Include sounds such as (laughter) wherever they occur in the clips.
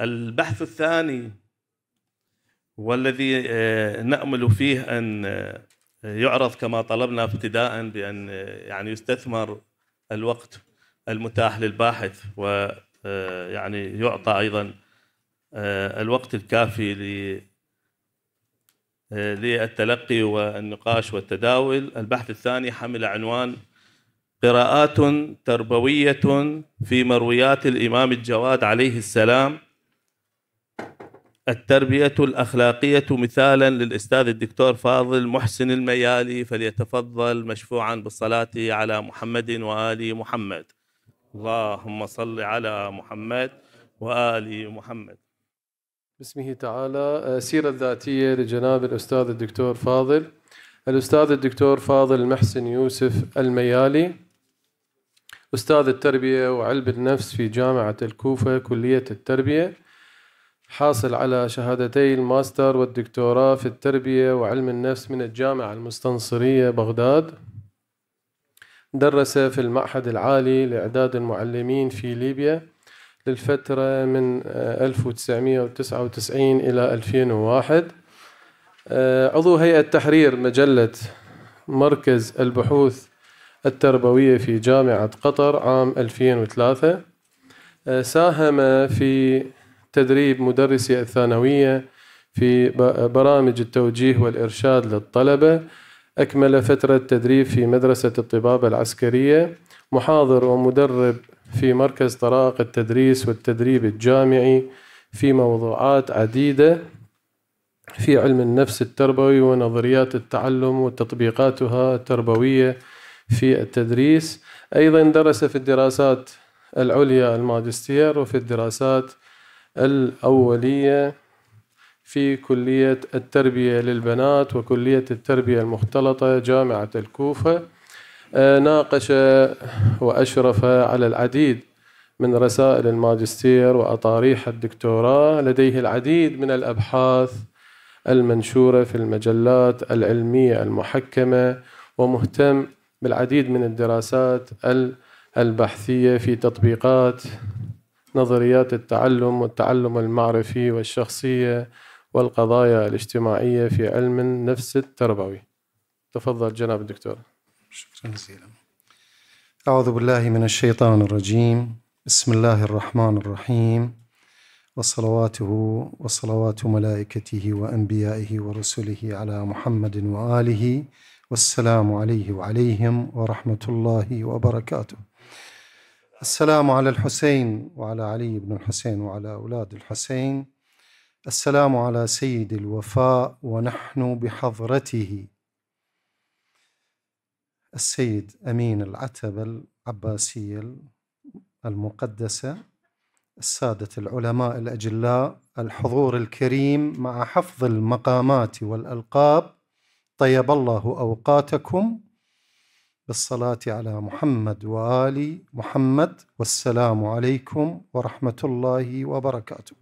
البحث الثاني والذي آه، نأمل فيه أن آه، يعرض كما طلبنا ابتداء بأن آه، يعني يستثمر الوقت المتاح للباحث ويعني يعطى أيضا الوقت الكافي للتلقي والنقاش والتداول البحث الثاني حمل عنوان قراءات تربوية في مرويات الإمام الجواد عليه السلام التربية الأخلاقية مثالا للأستاذ الدكتور فاضل محسن الميالي فليتفضل مشفوعا بالصلاة على محمد وآل محمد اللهم صل على محمد وآل محمد باسمه تعالى السيرة آه، الذاتية لجناب الأستاذ الدكتور فاضل الأستاذ الدكتور فاضل محسن يوسف الميالي أستاذ التربية وعلم النفس في جامعة الكوفة كلية التربية حاصل على شهادتي الماستر والدكتوراه في التربية وعلم النفس من الجامعة المستنصرية بغداد درس في المعهد العالي لإعداد المعلمين في ليبيا للفترة من 1999 آه، إلى 2001 آه، عضو هيئة تحرير مجلة مركز البحوث التربوية في جامعة قطر عام 2003 آه، ساهم في تدريب مدرسي الثانوية في برامج التوجيه والإرشاد للطلبة أكمل فترة تدريب في مدرسة الطبابة العسكرية محاضر ومدرب في مركز طرائق التدريس والتدريب الجامعي في موضوعات عديدة في علم النفس التربوي ونظريات التعلم وتطبيقاتها التربوية في التدريس أيضا درس في الدراسات العليا الماجستير وفي الدراسات الأولية في كلية التربية للبنات وكلية التربية المختلطة جامعة الكوفة آه، ناقش وأشرف على العديد من رسائل الماجستير وأطاريح الدكتوراه لديه العديد من الأبحاث المنشورة في المجلات العلمية المحكمة ومهتم بالعديد من الدراسات البحثية في تطبيقات نظريات التعلم والتعلم المعرفي والشخصية والقضايا الاجتماعية في علم النفس التربوي تفضل جناب الدكتور شكرا جزيلا أعوذ بالله من الشيطان الرجيم بسم الله الرحمن الرحيم وصلواته وصلوات ملائكته وأنبيائه ورسله على محمد وآله والسلام عليه وعليهم ورحمة الله وبركاته السلام على الحسين وعلى علي بن الحسين وعلى أولاد الحسين السلام على سيد الوفاء ونحن بحضرته السيد أمين العتبة العباسية المقدسة السادة العلماء الأجلاء الحضور الكريم مع حفظ المقامات والألقاب طيب الله أوقاتكم بالصلاة على محمد وآل محمد والسلام عليكم ورحمة الله وبركاته.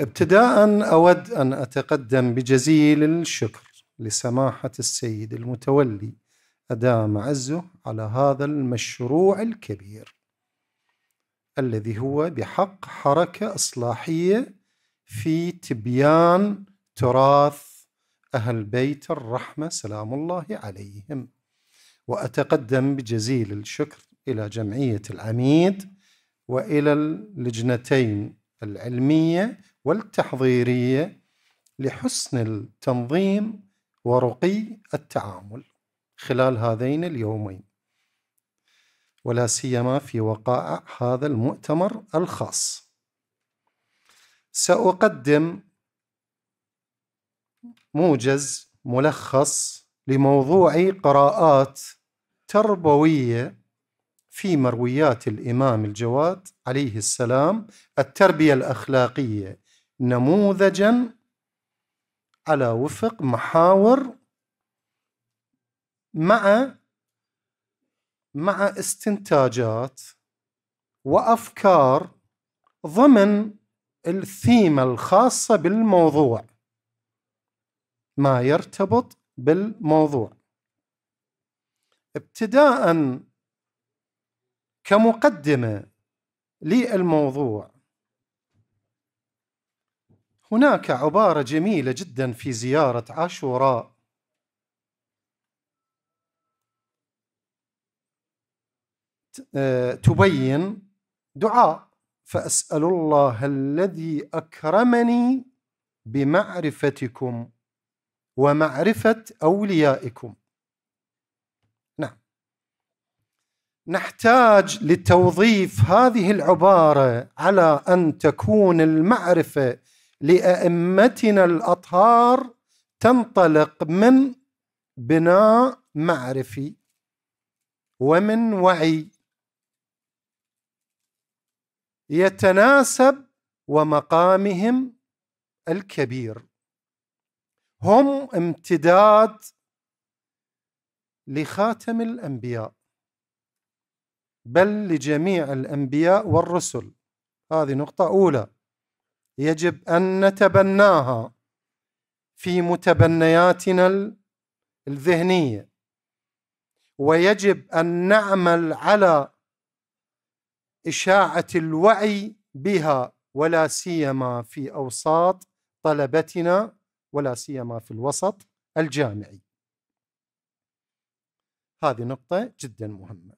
ابتداء أود أن أتقدم بجزيل الشكر لسماحة السيد المتولي أدام عزه على هذا المشروع الكبير الذي هو بحق حركة إصلاحية في تبيان تراث أهل بيت الرحمة سلام الله عليهم وأتقدم بجزيل الشكر إلى جمعية العميد وإلى اللجنتين العلمية والتحضيرية لحسن التنظيم ورقي التعامل خلال هذين اليومين ولا سيما في وقائع هذا المؤتمر الخاص سأقدم موجز ملخص لموضوع قراءات تربويه في مرويات الامام الجواد عليه السلام التربيه الاخلاقيه نموذجا على وفق محاور مع مع استنتاجات وافكار ضمن الثيمه الخاصه بالموضوع ما يرتبط بالموضوع ابتداء كمقدمه للموضوع هناك عباره جميله جدا في زياره عاشوراء آه، تبين دعاء فاسال الله الذي اكرمني بمعرفتكم ومعرفه اوليائكم نحتاج لتوظيف هذه العباره على ان تكون المعرفه لائمتنا الاطهار تنطلق من بناء معرفي ومن وعي يتناسب ومقامهم الكبير هم امتداد لخاتم الانبياء بل لجميع الأنبياء والرسل هذه نقطة أولى يجب أن نتبناها في متبنياتنا الذهنية ويجب أن نعمل على إشاعة الوعي بها ولا سيما في أوساط طلبتنا ولا سيما في الوسط الجامعي هذه نقطة جدا مهمة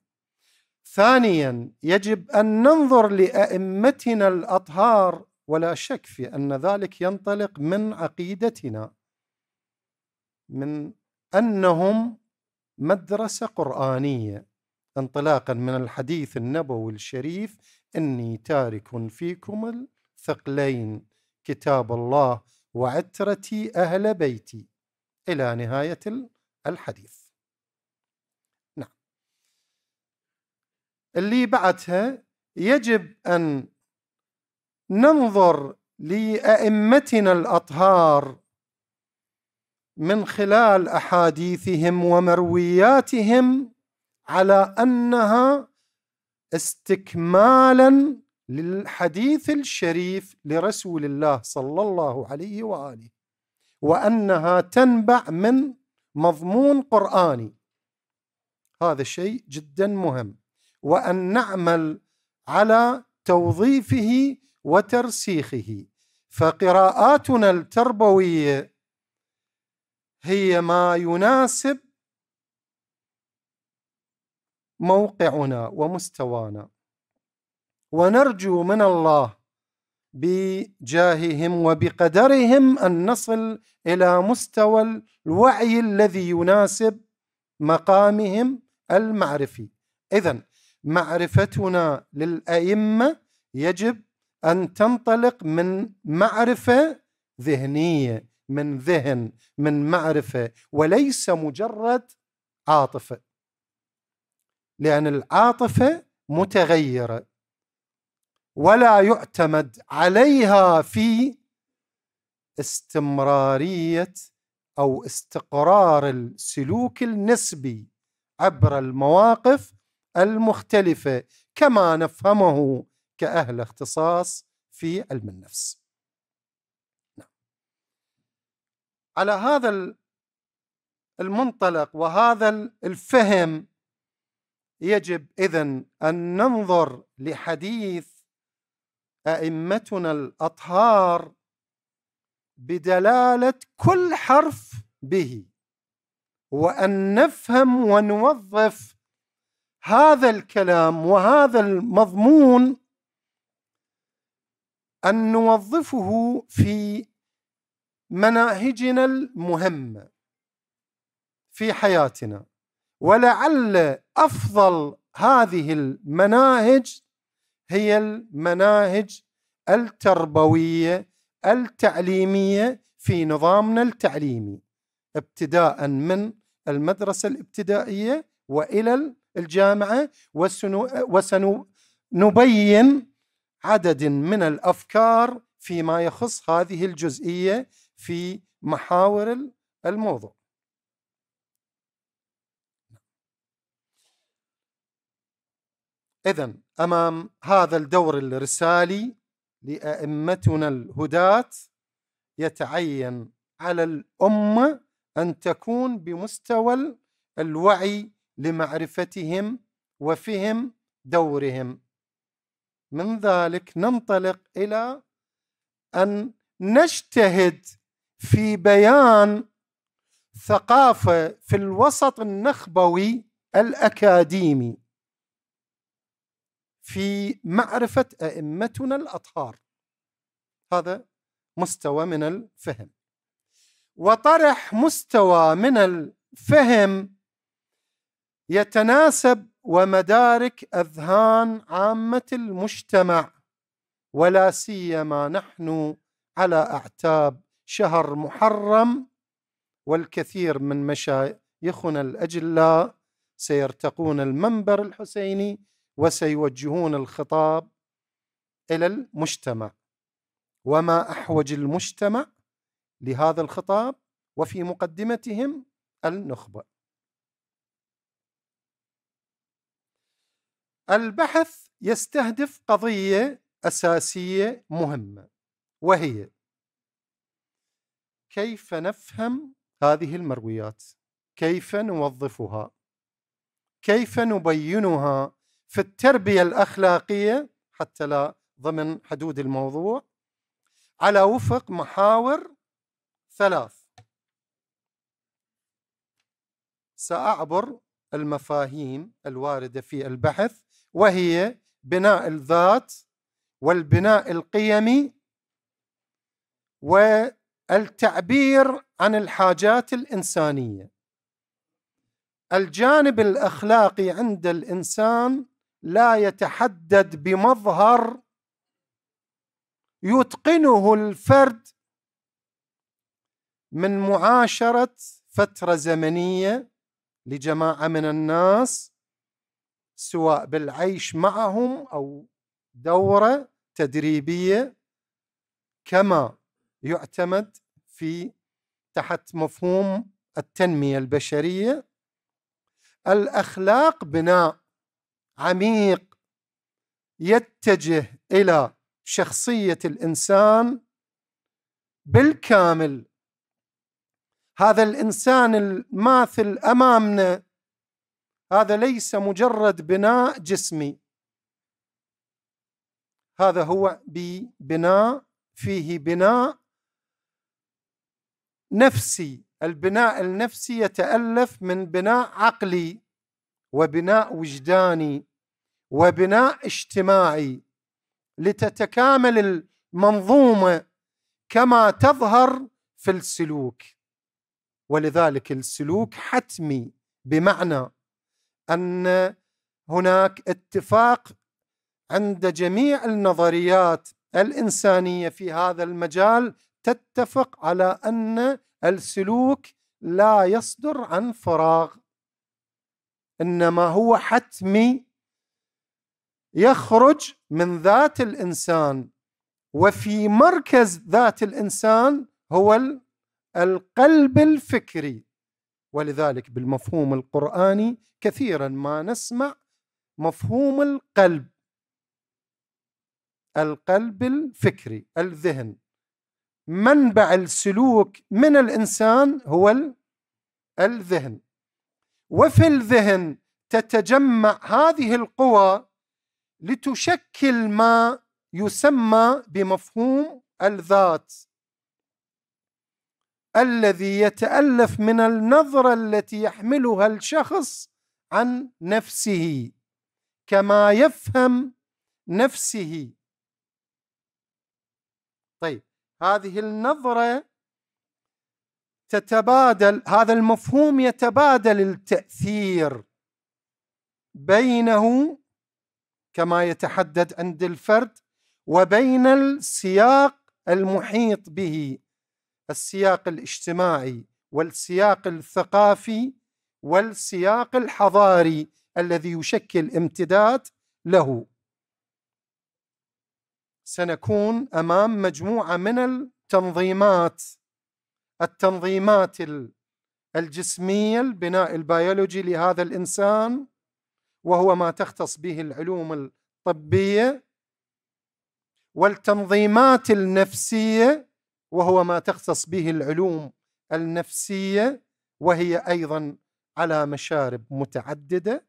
ثانيا يجب ان ننظر لائمتنا الاطهار ولا شك في ان ذلك ينطلق من عقيدتنا من انهم مدرسه قرانيه انطلاقا من الحديث النبوي الشريف اني تارك فيكم الثقلين كتاب الله وعترتي اهل بيتي الى نهايه الحديث اللي بعتها يجب أن ننظر لأئمتنا الأطهار من خلال أحاديثهم ومروياتهم على أنها استكمالا للحديث الشريف لرسول الله صلى الله عليه واله وانها تنبع من مضمون قراني هذا شيء جدا مهم وان نعمل على توظيفه وترسيخه فقراءاتنا التربويه هي ما يناسب موقعنا ومستوانا ونرجو من الله بجاههم وبقدرهم ان نصل الى مستوى الوعي الذي يناسب مقامهم المعرفي اذا معرفتنا للائمه يجب ان تنطلق من معرفه ذهنيه من ذهن من معرفه وليس مجرد عاطفه لان العاطفه متغيره ولا يعتمد عليها في استمراريه او استقرار السلوك النسبي عبر المواقف المختلفه كما نفهمه كاهل اختصاص في علم النفس. نعم. على هذا المنطلق وهذا الفهم يجب اذا ان ننظر لحديث ائمتنا الاطهار بدلاله كل حرف به وان نفهم ونوظف هذا الكلام وهذا المضمون ان نوظفه في مناهجنا المهمه في حياتنا ولعل افضل هذه المناهج هي المناهج التربويه التعليميه في نظامنا التعليمي ابتداء من المدرسه الابتدائيه والى الجامعه وسنبين عدد من الافكار فيما يخص هذه الجزئيه في محاور الموضوع اذا امام هذا الدور الرسالي لائمتنا الهداه يتعين على الامه ان تكون بمستوى الوعي لمعرفتهم وفهم دورهم من ذلك ننطلق الى ان نجتهد في بيان ثقافه في الوسط النخبوي الاكاديمي في معرفه ائمتنا الاطهار هذا مستوى من الفهم وطرح مستوى من الفهم يتناسب ومدارك اذهان عامه المجتمع ولا سيما نحن على اعتاب شهر محرم والكثير من مشايخنا الاجلاء سيرتقون المنبر الحسيني وسيوجهون الخطاب الى المجتمع وما احوج المجتمع لهذا الخطاب وفي مقدمتهم النخبه البحث يستهدف قضيه اساسيه مهمه وهي كيف نفهم هذه المرويات كيف نوظفها كيف نبينها في التربيه الاخلاقيه حتى لا ضمن حدود الموضوع على وفق محاور ثلاث ساعبر المفاهيم الوارده في البحث وهي بناء الذات والبناء القيمي والتعبير عن الحاجات الانسانيه الجانب الاخلاقي عند الانسان لا يتحدد بمظهر يتقنه الفرد من معاشره فتره زمنيه لجماعه من الناس سواء بالعيش معهم او دوره تدريبيه كما يعتمد في تحت مفهوم التنميه البشريه الاخلاق بناء عميق يتجه الى شخصيه الانسان بالكامل هذا الانسان الماثل امامنا هذا ليس مجرد بناء جسمي هذا هو ببناء فيه بناء نفسي البناء النفسي يتالف من بناء عقلي وبناء وجداني وبناء اجتماعي لتتكامل المنظومه كما تظهر في السلوك ولذلك السلوك حتمي بمعنى ان هناك اتفاق عند جميع النظريات الانسانيه في هذا المجال تتفق على ان السلوك لا يصدر عن فراغ انما هو حتمي يخرج من ذات الانسان وفي مركز ذات الانسان هو القلب الفكري ولذلك بالمفهوم القراني كثيرا ما نسمع مفهوم القلب القلب الفكري الذهن منبع السلوك من الانسان هو الذهن وفي الذهن تتجمع هذه القوى لتشكل ما يسمى بمفهوم الذات الذي يتالف من النظره التي يحملها الشخص عن نفسه كما يفهم نفسه طيب هذه النظره تتبادل هذا المفهوم يتبادل التاثير بينه كما يتحدد عند الفرد وبين السياق المحيط به السياق الاجتماعي والسياق الثقافي والسياق الحضاري الذي يشكل امتداد له سنكون امام مجموعه من التنظيمات التنظيمات الجسميه البناء البيولوجي لهذا الانسان وهو ما تختص به العلوم الطبيه والتنظيمات النفسيه وهو ما تختص به العلوم النفسيه وهي ايضا على مشارب متعدده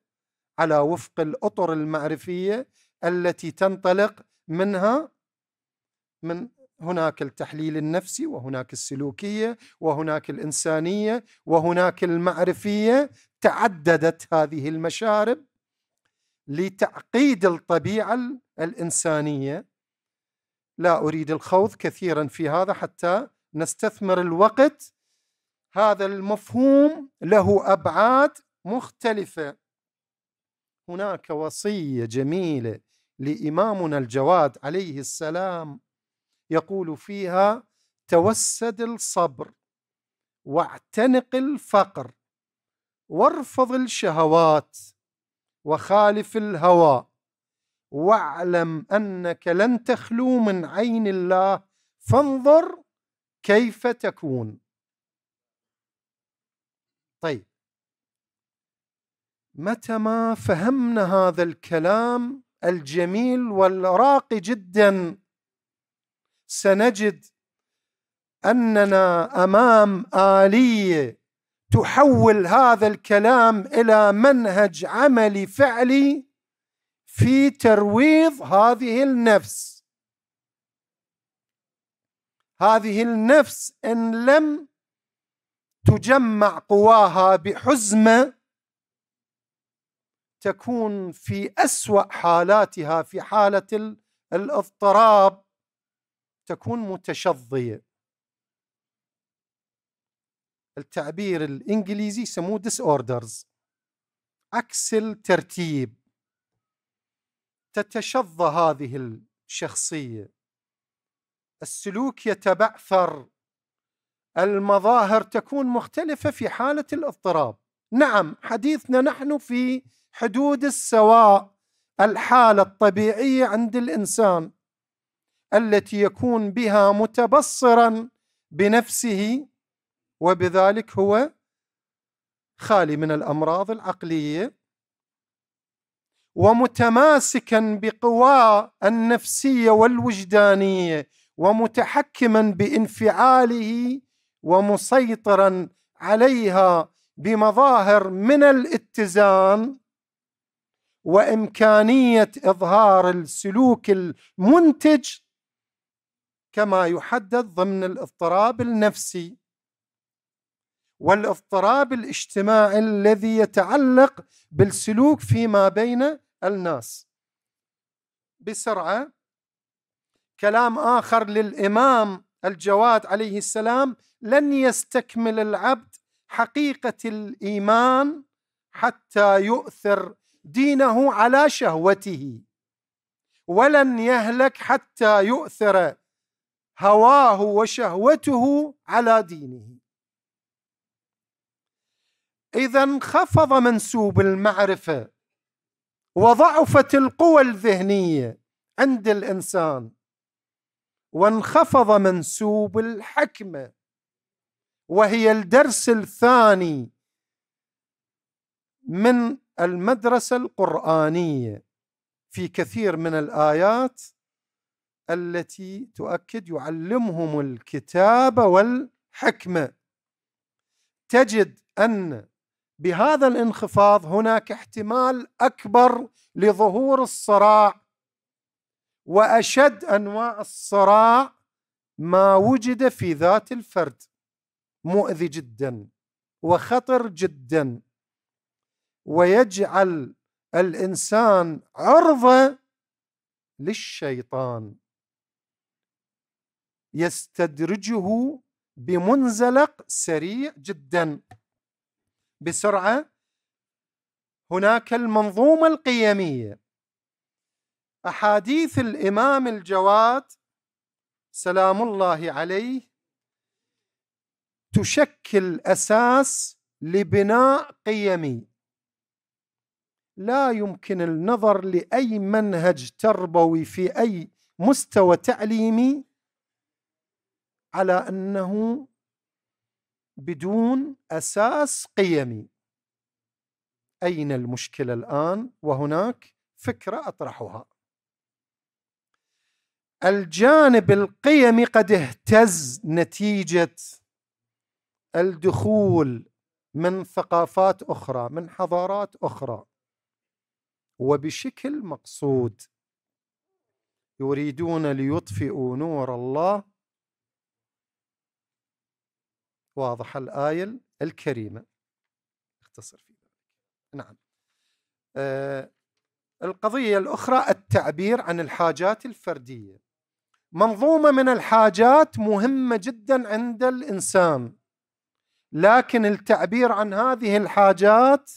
على وفق الاطر المعرفيه التي تنطلق منها من هناك التحليل النفسي وهناك السلوكيه وهناك الانسانيه وهناك المعرفيه تعددت هذه المشارب لتعقيد الطبيعه الانسانيه لا اريد الخوض كثيرا في هذا حتى نستثمر الوقت هذا المفهوم له ابعاد مختلفه هناك وصيه جميله لامامنا الجواد عليه السلام يقول فيها توسد الصبر واعتنق الفقر وارفض الشهوات وخالف الهوى واعلم انك لن تخلو من عين الله فانظر كيف تكون طيب متى ما فهمنا هذا الكلام الجميل والراقي جدا سنجد اننا امام اليه تحول هذا الكلام الى منهج عملي فعلي في ترويض هذه النفس هذه النفس ان لم تجمع قواها بحزمه تكون في اسوا حالاتها في حاله الاضطراب تكون متشظيه التعبير الانجليزي يسموه ديس اوردرز عكس الترتيب تتشظى هذه الشخصيه السلوك يتبعثر المظاهر تكون مختلفه في حاله الاضطراب نعم حديثنا نحن في حدود السواء الحاله الطبيعيه عند الانسان التي يكون بها متبصرا بنفسه وبذلك هو خالي من الامراض العقليه ومتماسكا بقواه النفسيه والوجدانيه ومتحكما بانفعاله ومسيطرا عليها بمظاهر من الاتزان وامكانيه اظهار السلوك المنتج كما يحدد ضمن الاضطراب النفسي والاضطراب الاجتماعي الذي يتعلق بالسلوك فيما بين الناس بسرعه كلام اخر للامام الجواد عليه السلام لن يستكمل العبد حقيقه الايمان حتى يؤثر دينه على شهوته ولن يهلك حتى يؤثر هواه وشهوته على دينه إذا انخفض منسوب المعرفة وضعفت القوى الذهنية عند الإنسان وانخفض منسوب الحكمة وهي الدرس الثاني من المدرسة القرآنية في كثير من الآيات التي تؤكد يعلمهم الكتاب والحكمة تجد أن بهذا الانخفاض هناك احتمال اكبر لظهور الصراع واشد انواع الصراع ما وجد في ذات الفرد مؤذي جدا وخطر جدا ويجعل الانسان عرضه للشيطان يستدرجه بمنزلق سريع جدا بسرعه هناك المنظومه القيميه احاديث الامام الجواد سلام الله عليه تشكل اساس لبناء قيمي لا يمكن النظر لاي منهج تربوي في اي مستوى تعليمي على انه بدون اساس قيمي اين المشكله الان وهناك فكره اطرحها الجانب القيمي قد اهتز نتيجه الدخول من ثقافات اخرى من حضارات اخرى وبشكل مقصود يريدون ليطفئوا نور الله واضحة الآية الكريمة اختصر في ذلك نعم آه القضية الأخرى التعبير عن الحاجات الفردية منظومة من الحاجات مهمة جدا عند الإنسان لكن التعبير عن هذه الحاجات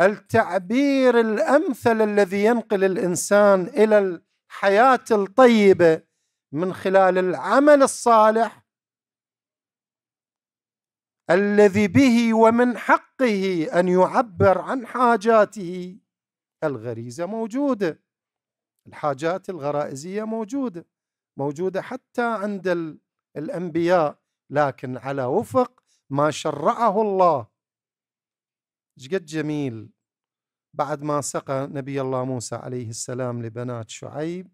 التعبير الأمثل الذي ينقل الإنسان إلى الحياة الطيبة من خلال العمل الصالح الذي به ومن حقه ان يعبر عن حاجاته الغريزه موجوده الحاجات الغرائزيه موجوده موجوده حتى عند الانبياء لكن على وفق ما شرعه الله شقد جميل بعد ما سقى نبي الله موسى عليه السلام لبنات شعيب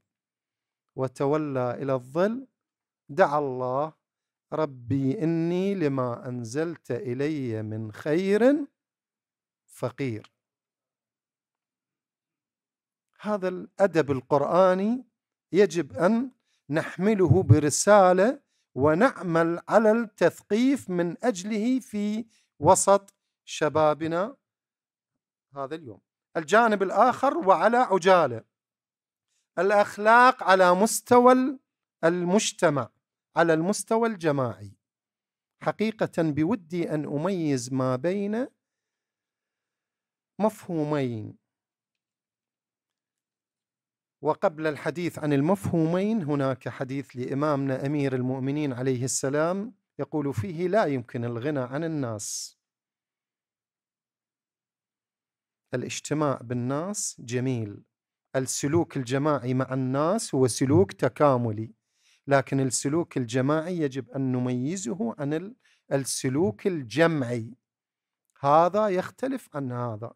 وتولى الى الظل دعا الله ربي إني لما أنزلت إلي من خير فقير هذا الأدب القرآني يجب أن نحمله برسالة ونعمل على التثقيف من أجله في وسط شبابنا هذا اليوم الجانب الآخر وعلى عجالة الأخلاق على مستوى المجتمع على المستوى الجماعي حقيقة بودي أن أميز ما بين مفهومين وقبل الحديث عن المفهومين هناك حديث لإمامنا أمير المؤمنين عليه السلام يقول فيه لا يمكن الغنى عن الناس الاجتماع بالناس جميل السلوك الجماعي مع الناس هو سلوك تكاملي لكن السلوك الجماعي يجب ان نميزه عن السلوك الجمعي هذا يختلف عن هذا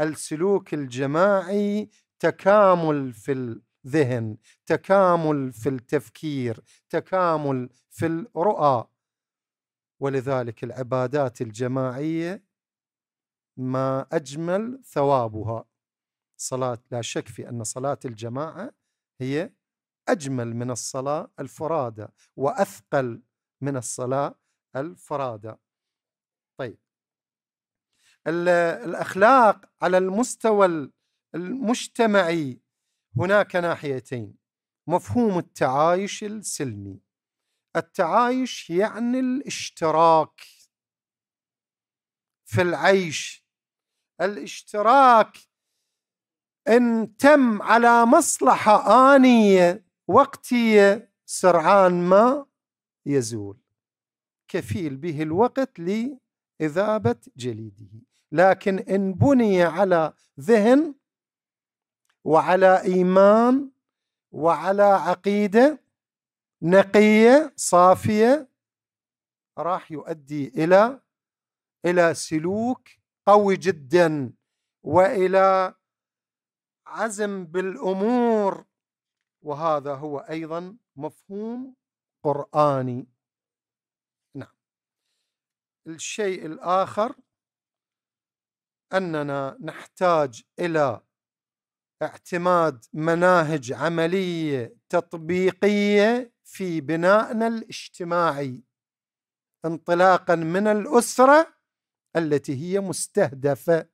السلوك الجماعي تكامل في الذهن تكامل في التفكير تكامل في الرؤى ولذلك العبادات الجماعيه ما اجمل ثوابها صلاه لا شك في ان صلاه الجماعه هي أجمل من الصلاة الفرادى وأثقل من الصلاة الفرادى طيب الأخلاق على المستوى المجتمعي هناك ناحيتين مفهوم التعايش السلمي التعايش يعني الاشتراك في العيش الاشتراك ان تم على مصلحه انيه وقتي سرعان ما يزول كفيل به الوقت لإذابة جليده لكن إن بني على ذهن وعلى إيمان وعلى عقيدة نقية صافية راح يؤدي إلى إلى سلوك قوي جدا والى عزم بالامور وهذا هو أيضا مفهوم قرآني نعم الشيء الآخر أننا نحتاج إلى اعتماد مناهج عملية تطبيقية في بنائنا الاجتماعي انطلاقا من الأسرة التي هي مستهدفة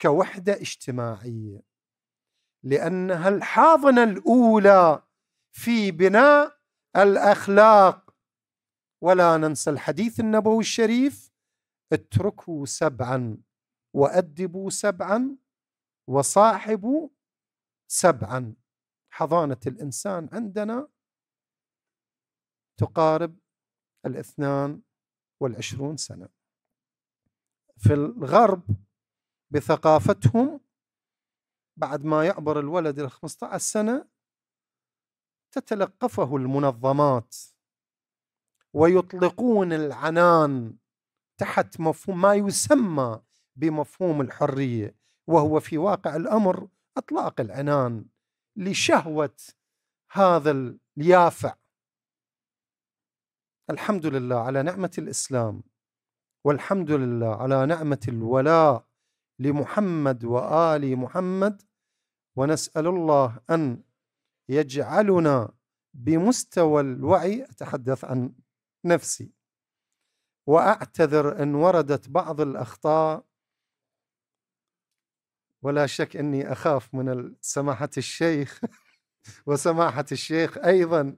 كوحدة اجتماعية لانها الحاضنه الاولى في بناء الاخلاق ولا ننسى الحديث النبوي الشريف اتركوا سبعا وادبوا سبعا وصاحبوا سبعا حضانه الانسان عندنا تقارب الاثنان والعشرون سنه في الغرب بثقافتهم بعد ما يعبر الولد ال 15 سنة تتلقفه المنظمات ويطلقون العنان تحت مفهوم ما يسمى بمفهوم الحرية وهو في واقع الأمر أطلاق العنان لشهوة هذا اليافع الحمد لله على نعمة الإسلام والحمد لله على نعمة الولاء لمحمد وآل محمد ونسأل الله أن يجعلنا بمستوى الوعي أتحدث عن نفسي وأعتذر إن وردت بعض الأخطاء ولا شك أني أخاف من سماحة الشيخ (laughs) وسماحة الشيخ أيضا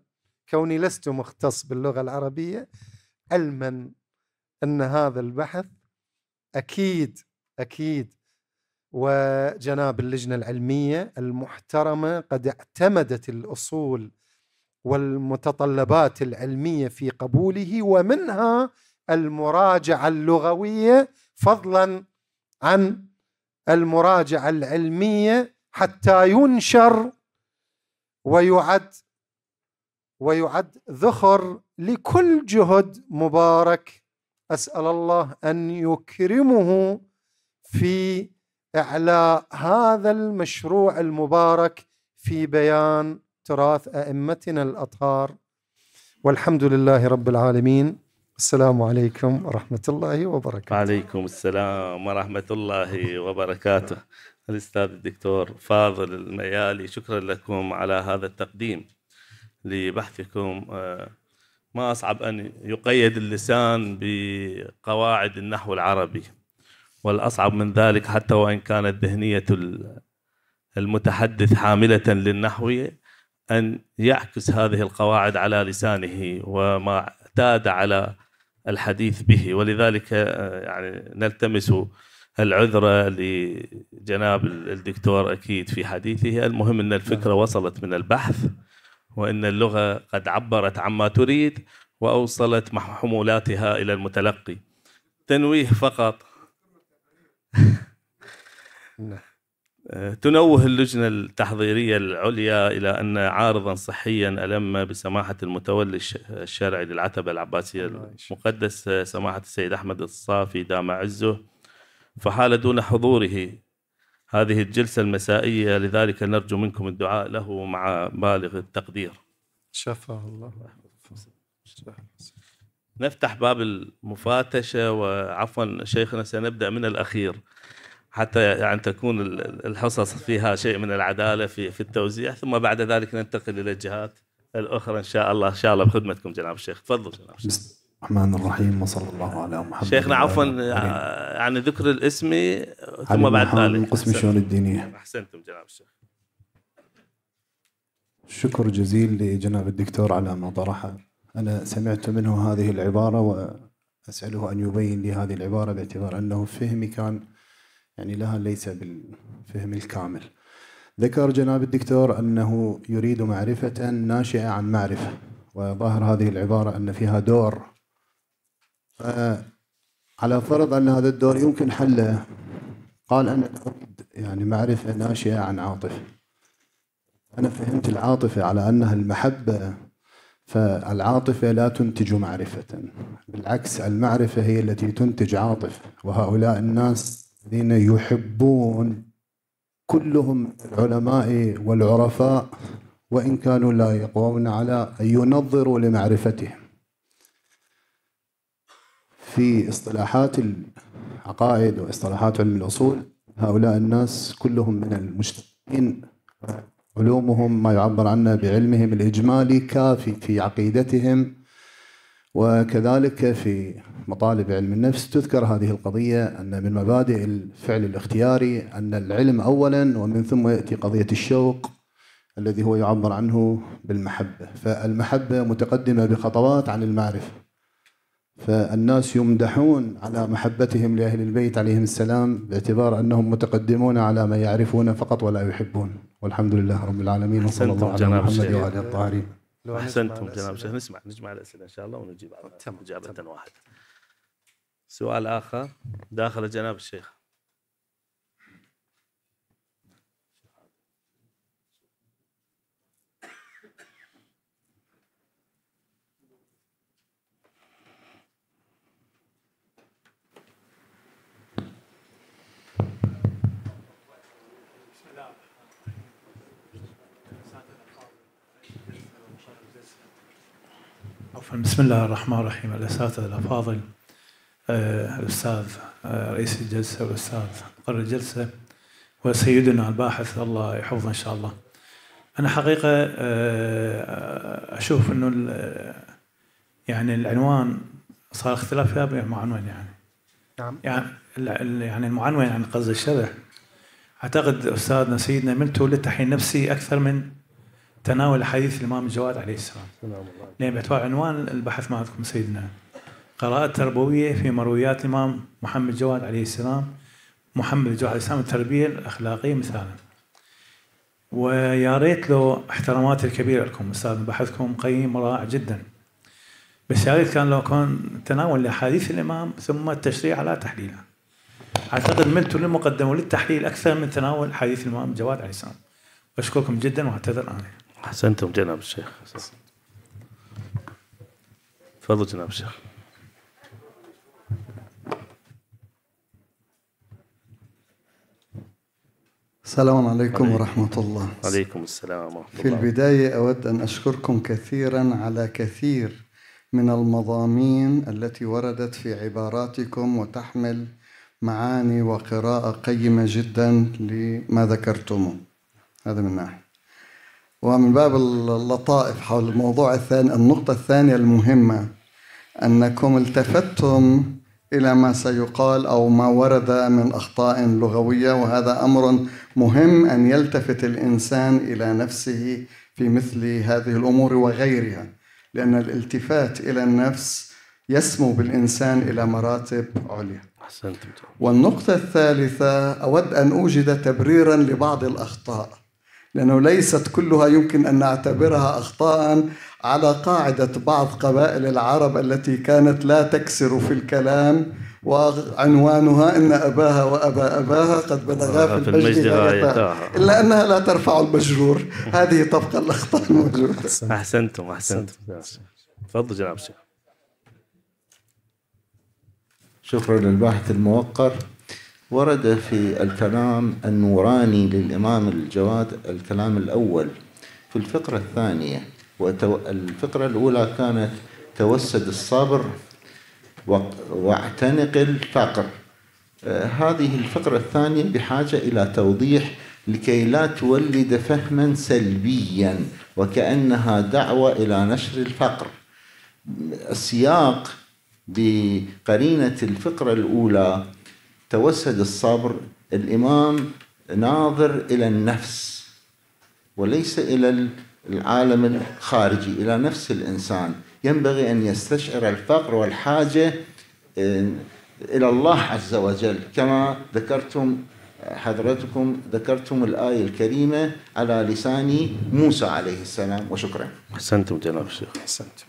كوني لست مختص باللغة العربية علما أن هذا البحث أكيد أكيد وجناب اللجنه العلميه المحترمه قد اعتمدت الاصول والمتطلبات العلميه في قبوله ومنها المراجعه اللغويه فضلا عن المراجعه العلميه حتى ينشر ويعد ويعد ذخر لكل جهد مبارك اسال الله ان يكرمه في اعلاء هذا المشروع المبارك في بيان تراث ائمتنا الاطهار والحمد لله رب العالمين السلام عليكم ورحمه الله وبركاته. وعليكم السلام ورحمه الله وبركاته. الاستاذ الدكتور فاضل الميالي شكرا لكم على هذا التقديم لبحثكم آه، ما اصعب ان يقيد اللسان بقواعد النحو العربي والأصعب من ذلك حتى وإن كانت ذهنية المتحدث حاملة للنحو أن يعكس هذه القواعد على لسانه وما اعتاد على الحديث به ولذلك آه، يعني نلتمس العذر لجناب الدكتور أكيد في حديثه المهم أن الفكرة نعم. وصلت من البحث وأن اللغة قد عبرت عما تريد وأوصلت حمولاتها إلى المتلقي تنويه فقط (laughs) تنوه اللجنة التحضيرية العليا إلى أن عارضا صحيا ألم بسماحة المتولي الشرعي للعتبة العباسية المقدس سماحة السيد أحمد الصافي دام عزه فحال دون حضوره هذه الجلسة المسائية لذلك نرجو منكم الدعاء له مع بالغ التقدير شفاه الله نفتح باب المفاتشة وعفوا شيخنا سنبدأ من الأخير حتى يعني تكون الحصص فيها شيء من العدالة في في التوزيع ثم بعد ذلك ننتقل إلى الجهات الأخرى إن شاء الله إن شاء الله بخدمتكم جناب الشيخ تفضل جناب الشيخ الرحمن الرحيم وصلى الله على محمد شيخنا عفوا يعني ذكر الاسم ثم بعد ذلك من قسم الشؤون الدينية أحسنتم جناب الشيخ شكر جزيل لجناب الدكتور على ما طرحه أنا سمعت منه هذه العبارة وأسأله أن يبين لي هذه العبارة باعتبار أنه فهمي كان يعني لها ليس بالفهم الكامل ذكر جناب الدكتور أنه يريد معرفة ناشئة عن معرفة وظاهر هذه العبارة أن فيها دور على فرض أن هذا الدور يمكن حله قال أنا أريد يعني معرفة ناشئة عن عاطفة أنا فهمت العاطفة على أنها المحبة فالعاطفة لا تنتج معرفة بالعكس المعرفة هي التي تنتج عاطفة وهؤلاء الناس الذين يحبون كلهم العلماء والعرفاء وإن كانوا لا يقوون على أن ينظروا لمعرفتهم في اصطلاحات العقائد واصطلاحات علم الأصول هؤلاء الناس كلهم من المجتمعين علومهم ما يعبر عنه بعلمهم الإجمالي كافي في عقيدتهم وكذلك في مطالب علم النفس تذكر هذه القضية أن من مبادئ الفعل الاختياري أن العلم أولا ومن ثم يأتي قضية الشوق الذي هو يعبر عنه بالمحبة فالمحبة متقدمة بخطوات عن المعرفة فالناس يمدحون على محبتهم لأهل البيت عليهم السلام باعتبار أنهم متقدمون على ما يعرفون فقط ولا يحبون والحمد لله رب العالمين وصلى الله على محمد وعلى الطاهرين احسنتم جناب الشيخ نسمع نجمع الاسئله ان شاء الله ونجيب على اجابه واحده سؤال اخر داخل جناب الشيخ بسم الله الرحمن الرحيم الاساتذه الافاضل آه، الاستاذ آه، رئيس الجلسه والاستاذ مقر الجلسه وسيدنا الباحث الله يحفظه ان شاء الله. انا حقيقه آه، اشوف انه يعني العنوان صار اختلاف فيها المعنون يعني. نعم. يعني يعني المعنون يعني قصد الشرح. اعتقد استاذنا سيدنا منتو للتحين نفسي اكثر من تناول حديث الإمام الجواد عليه السلام نعم لأن باعتبار عنوان البحث معكم سيدنا قراءة تربوية في مرويات الإمام محمد جواد عليه السلام محمد جواد عليه السلام التربية الأخلاقية مثالا ويا ريت لو احترامات الكبيرة لكم أستاذ بحثكم قيم رائع جدا بس يا ريت كان لو كان تناول لأحاديث الإمام ثم التشريع على تحليله أعتقد ملت للمقدمة وللتحليل أكثر من تناول حديث الإمام الجواد عليه السلام أشكركم جدا وأعتذر أنا أحسنتم جناب الشيخ تفضل جناب الشيخ السلام عليكم عليكم ورحمة الله عليكم السلام ورحمة الله في البداية أود أن أشكركم كثيرا على كثير من المضامين التي وردت في عباراتكم وتحمل معاني وقراءة قيمة جدا لما ذكرتموه هذا من ناحية ومن باب اللطائف حول الموضوع الثاني النقطة الثانية المهمة أنكم التفتتم إلى ما سيقال أو ما ورد من أخطاء لغوية وهذا أمر مهم أن يلتفت الإنسان إلى نفسه في مثل هذه الأمور وغيرها لأن الالتفات إلى النفس يسمو بالإنسان إلى مراتب عليا والنقطة الثالثة أود أن أوجد تبريرا لبعض الأخطاء لأنه ليست كلها يمكن أن نعتبرها أخطاء على قاعدة بعض قبائل العرب التي كانت لا تكسر في الكلام وعنوانها إن أباها وأبا أباها قد بلغا آه، في, المجد غايتها آه. إلا أنها لا ترفع المجرور (laughs) هذه طبقا الأخطاء الموجودة أحسنتم أحسنتم تفضل جناب شكرا للباحث الموقر ورد في الكلام النوراني للإمام الجواد الكلام الأول في الفقرة الثانية الفقرة الأولى كانت توسد الصبر واعتنق الفقر آه، هذه الفقرة الثانية بحاجة إلى توضيح لكي لا تولد فهما سلبيا وكأنها دعوة إلى نشر الفقر السياق بقرينة الفقرة الأولى توسد الصبر الإمام ناظر إلى النفس وليس إلى العالم الخارجي إلى نفس الإنسان ينبغي أن يستشعر الفقر والحاجة إلى الله عز وجل كما ذكرتم حضرتكم ذكرتم الآية الكريمة على لسان موسى عليه السلام وشكرا أحسنتم جناب الشيخ أحسنتم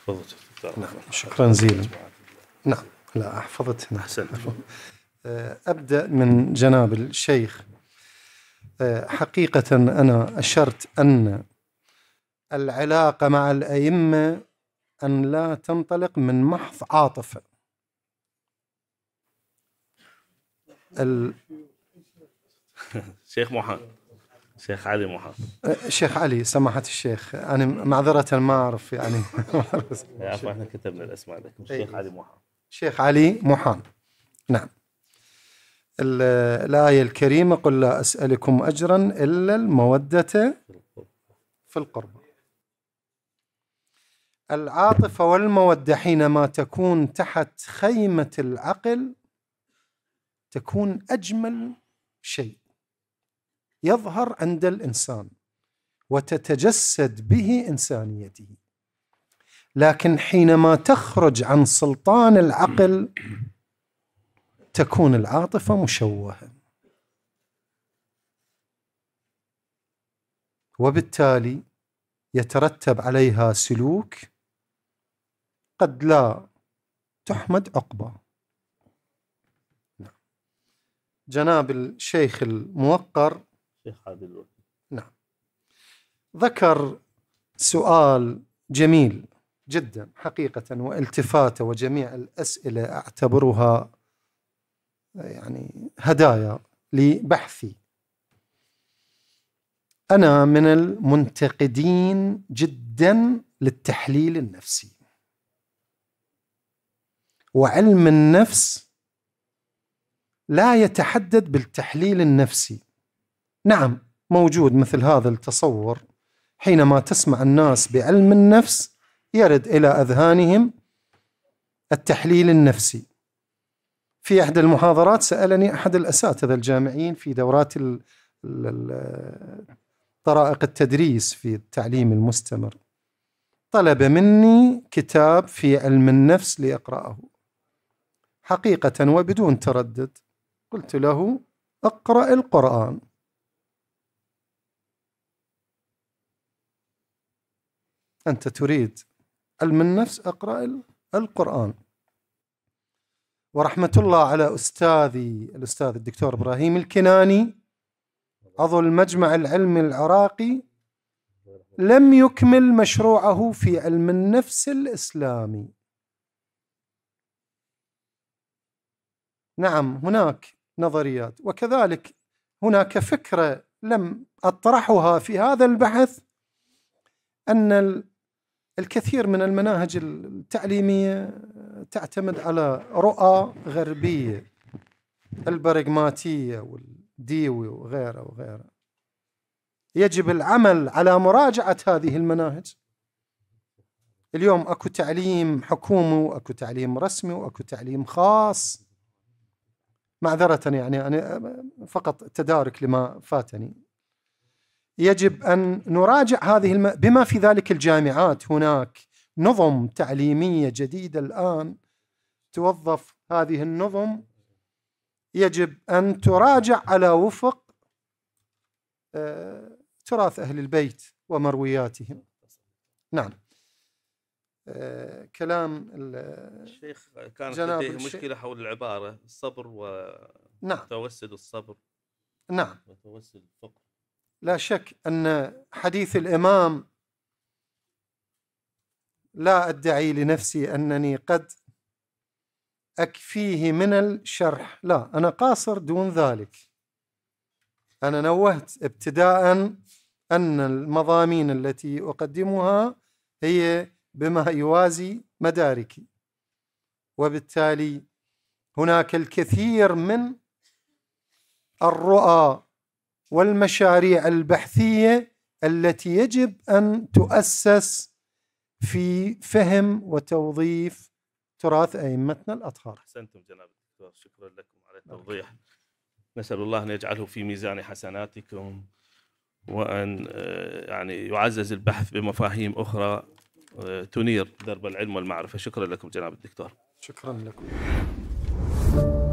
تفضل نعم شكرا جزيلا نعم لا أحفظت هنا أحسنت أه، أبدأ من جناب الشيخ أه، حقيقة أنا أشرت أن العلاقة مع الأئمة أن لا تنطلق من محض عاطفة ال... (laughs) شيخ محمد شيخ علي محمد أه، شيخ علي سماحة الشيخ أنا معذرة ما أعرف يعني (laughs) عفوا احنا كتبنا الأسماء لكم شيخ علي محمد شيخ علي محام نعم الآية الكريمة قل لا أسألكم أجرا إلا المودة في القربة العاطفة والمودة حينما تكون تحت خيمة العقل تكون أجمل شيء يظهر عند الإنسان وتتجسد به إنسانيته لكن حينما تخرج عن سلطان العقل تكون العاطفه مشوهه وبالتالي يترتب عليها سلوك قد لا تحمد عقبه نعم. جناب الشيخ الموقر شيخ عادل نعم ذكر سؤال جميل جدا حقيقة والتفاتة وجميع الأسئلة أعتبرها يعني هدايا لبحثي أنا من المنتقدين جدا للتحليل النفسي وعلم النفس لا يتحدد بالتحليل النفسي نعم موجود مثل هذا التصور حينما تسمع الناس بعلم النفس يرد إلى أذهانهم التحليل النفسي في إحدى المحاضرات سألني أحد الأساتذة الجامعيين في دورات طرائق التدريس في التعليم المستمر طلب مني كتاب في علم النفس لأقرأه حقيقة وبدون تردد قلت له اقرأ القرآن أنت تريد علم النفس أقرأ القرآن ورحمة الله على أستاذي الأستاذ الدكتور إبراهيم الكناني عضو المجمع العلمي العراقي لم يكمل مشروعه في علم النفس الإسلامي نعم هناك نظريات وكذلك هناك فكرة لم أطرحها في هذا البحث أن الكثير من المناهج التعليميه تعتمد على رؤى غربيه البراغماتيه والديوي وغيره وغيره يجب العمل على مراجعه هذه المناهج اليوم اكو تعليم حكومي واكو تعليم رسمي واكو تعليم خاص معذره يعني انا فقط تدارك لما فاتني يجب ان نراجع هذه الم... بما في ذلك الجامعات هناك نظم تعليميه جديده الان توظف هذه النظم يجب ان تراجع على وفق آه، تراث اهل البيت ومروياتهم. نعم. آه، كلام الشيخ كانت لديه مشكله حول العباره الصبر و نعم توسد الصبر نعم وتوسد الفقه لا شك ان حديث الامام لا ادعي لنفسي انني قد اكفيه من الشرح لا انا قاصر دون ذلك انا نوهت ابتداء ان المضامين التي اقدمها هي بما يوازي مداركي وبالتالي هناك الكثير من الرؤى والمشاريع البحثيه التي يجب ان تؤسس في فهم وتوظيف تراث ائمتنا الاطهار. احسنتم جناب الدكتور شكرا لكم على التوضيح. نسال الله ان يجعله في ميزان حسناتكم وان آه، يعني يعزز البحث بمفاهيم اخرى آه، تنير درب العلم والمعرفه، شكرا لكم جناب الدكتور. شكرا لكم.